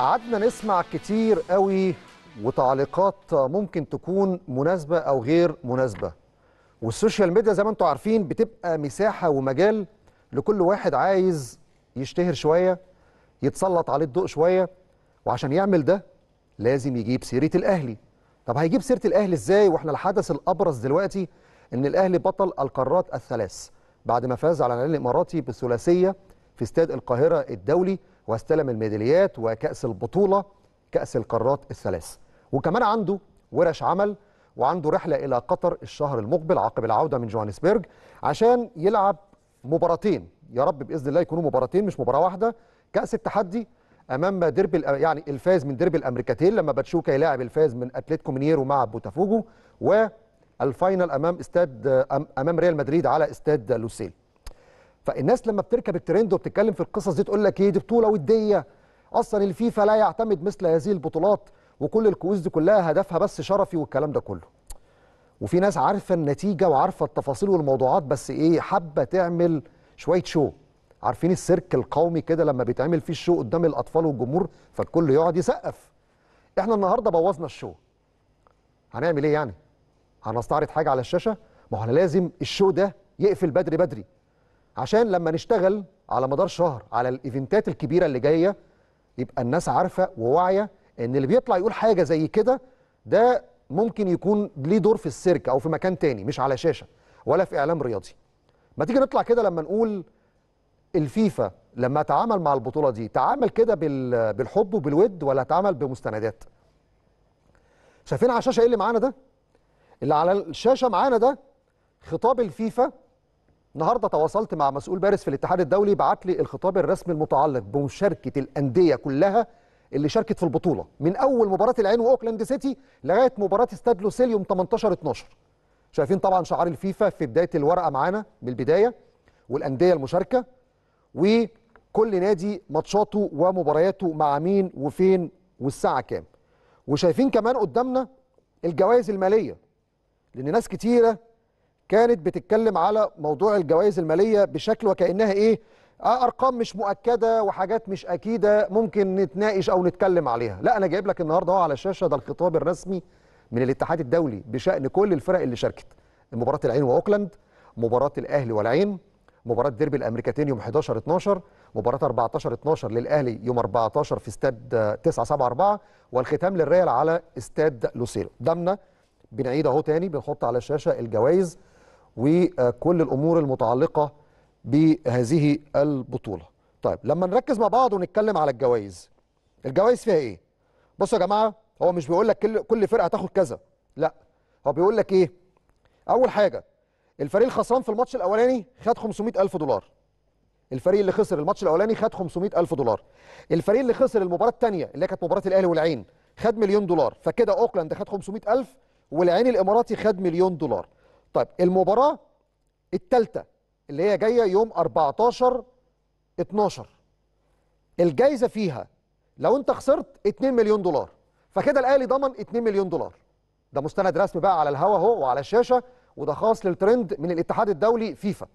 قعدنا نسمع كتير قوي وتعليقات ممكن تكون مناسبه او غير مناسبه والسوشيال ميديا زي ما انتم عارفين بتبقى مساحه ومجال لكل واحد عايز يشتهر شويه يتسلط عليه الضوء شويه وعشان يعمل ده لازم يجيب سيره الاهلي طب هيجيب سيره الاهلي ازاي واحنا الحدث الابرز دلوقتي ان الاهلي بطل القارات الثلاث بعد ما فاز على الاهلي الاماراتي بثلاثيه في استاد القاهره الدولي واستلم الميداليات وكأس البطولة كأس القارات الثلاث وكمان عنده ورش عمل وعنده رحلة إلى قطر الشهر المقبل عقب العودة من جوهانسبرج عشان يلعب مباراتين يا رب بإذن الله يكونوا مباراتين مش مباراة واحدة كأس التحدي امام ديربي يعني الفاز من ديربي الامريكتين لما باتشوكا يلاعب الفاز من اتلتيكو مينيرو مع بوتافوجو والفاينل امام استاد امام ريال مدريد على استاد لوسيل فالناس لما بتركب الترند وبتتكلم في القصص دي تقول لك ايه دي بطوله وديه اصلا الفيفا لا يعتمد مثل هذه البطولات وكل الكؤوس دي كلها هدفها بس شرفي والكلام ده كله وفي ناس عارفه النتيجه وعارفه التفاصيل والموضوعات بس ايه حابه تعمل شويه شو عارفين السيرك القومي كده لما بيتعمل فيه الشو قدام الاطفال والجمهور فالكل يقعد يسقف احنا النهارده بوظنا الشو هنعمل ايه يعني هنستعرض حاجه على الشاشه ما هو لازم الشو ده يقفل بدري بدري عشان لما نشتغل على مدار شهر على الايفنتات الكبيره اللي جايه يبقى الناس عارفه وواعيه ان اللي بيطلع يقول حاجه زي كده ده ممكن يكون ليه دور في السيرك او في مكان تاني مش على شاشه ولا في اعلام رياضي ما تيجي نطلع كده لما نقول الفيفا لما تعامل مع البطوله دي تعامل كده بالحب وبالود ولا تعامل بمستندات شايفين على الشاشه ايه اللي معانا ده اللي على الشاشه معانا ده خطاب الفيفا النهارده تواصلت مع مسؤول بارز في الاتحاد الدولي بعت لي الخطاب الرسمي المتعلق بمشاركه الانديه كلها اللي شاركت في البطوله من اول مباراه العين واوكلاند سيتي لغايه مباراه استاد لوسيليوم 18 12 شايفين طبعا شعار الفيفا في بدايه الورقه معانا من البدايه والانديه المشاركه وكل نادي ماتشاته ومبارياته مع مين وفين والساعه كام وشايفين كمان قدامنا الجوائز الماليه لان ناس كتيره كانت بتتكلم على موضوع الجوائز الماليه بشكل وكانها ايه آه، ارقام مش مؤكده وحاجات مش اكيده ممكن نتناقش او نتكلم عليها لا انا جايب لك النهارده اهو على الشاشه ده الخطاب الرسمي من الاتحاد الدولي بشان كل الفرق اللي شاركت مباراه العين واوكلاند مباراه الاهلي والعين مباراه ديربي الامريكتين يوم 11 12 مباراه 14 12 للاهلي يوم 14 في استاد 9 7 4 والختام للريال على استاد لوسيرو ضمنا بنعيد اهو تاني بنحط على الشاشه الجوائز وكل الامور المتعلقه بهذه البطوله طيب لما نركز مع بعض ونتكلم على الجوائز الجوائز فيها ايه بصوا يا جماعه هو مش بيقول لك كل فرقه هتاخد كذا لا هو بيقول لك ايه اول حاجه الفريق الخسران في الماتش الاولاني خد 500000 دولار الفريق اللي خسر الماتش الاولاني خد 500000 دولار الفريق اللي خسر المباراه الثانيه اللي كانت مباراه الاهلي والعين خد مليون دولار فكده اوكلاند خد 500000 والعين الاماراتي خد مليون دولار طيب المباراه التالتة اللي هي جايه يوم 14 12 الجايزه فيها لو انت خسرت 2 مليون دولار فكده الاهلي ضمن 2 مليون دولار ده مستند رسمي بقى على الهوا اهو وعلى الشاشه وده خاص للترند من الاتحاد الدولي فيفا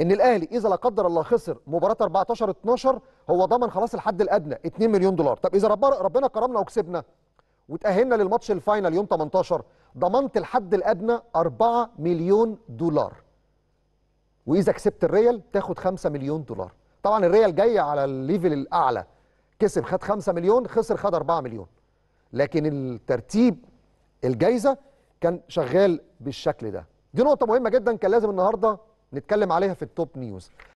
ان الاهلي اذا لا قدر الله خسر مباراه 14 12 هو ضمن خلاص الحد الادنى 2 مليون دولار طب اذا ربنا كرمنا وكسبنا وتاهلنا للماتش الفاينل يوم 18 ضمنت الحد الادنى 4 مليون دولار واذا كسبت الريال تاخد 5 مليون دولار طبعا الريال جاي على الليفل الاعلى كسب خد 5 مليون خسر خد 4 مليون لكن الترتيب الجايزه كان شغال بالشكل ده دي نقطه مهمه جدا كان لازم النهارده نتكلم عليها في التوب نيوز